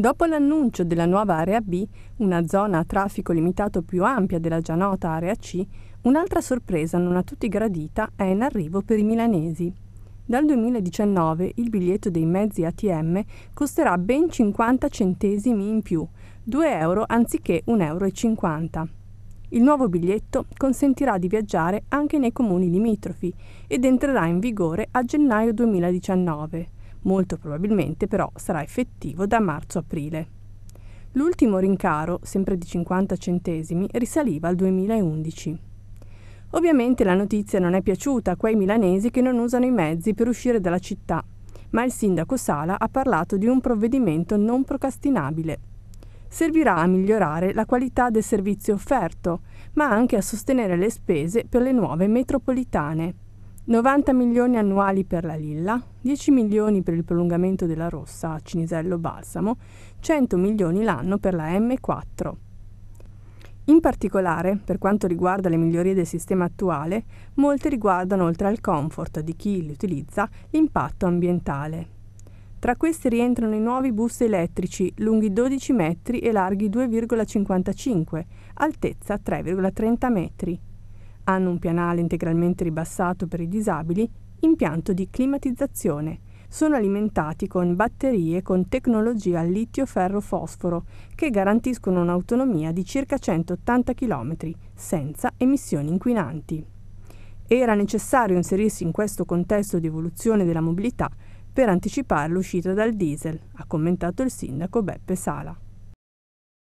Dopo l'annuncio della nuova area B, una zona a traffico limitato più ampia della già nota area C, un'altra sorpresa non a tutti gradita è in arrivo per i milanesi. Dal 2019 il biglietto dei mezzi ATM costerà ben 50 centesimi in più, 2 euro anziché 1,50 euro. Il nuovo biglietto consentirà di viaggiare anche nei comuni limitrofi ed entrerà in vigore a gennaio 2019 molto probabilmente però sarà effettivo da marzo-aprile. L'ultimo rincaro, sempre di 50 centesimi, risaliva al 2011. Ovviamente la notizia non è piaciuta a quei milanesi che non usano i mezzi per uscire dalla città, ma il sindaco Sala ha parlato di un provvedimento non procrastinabile. Servirà a migliorare la qualità del servizio offerto, ma anche a sostenere le spese per le nuove metropolitane. 90 milioni annuali per la Lilla, 10 milioni per il prolungamento della Rossa a Cinisello Balsamo, 100 milioni l'anno per la M4. In particolare, per quanto riguarda le migliorie del sistema attuale, molte riguardano, oltre al comfort di chi li utilizza, l'impatto ambientale. Tra questi rientrano i nuovi bus elettrici lunghi 12 metri e larghi 2,55, altezza 3,30 metri, hanno un pianale integralmente ribassato per i disabili, impianto di climatizzazione. Sono alimentati con batterie con tecnologia litio-ferro-fosforo che garantiscono un'autonomia di circa 180 km senza emissioni inquinanti. Era necessario inserirsi in questo contesto di evoluzione della mobilità per anticipare l'uscita dal diesel, ha commentato il sindaco Beppe Sala.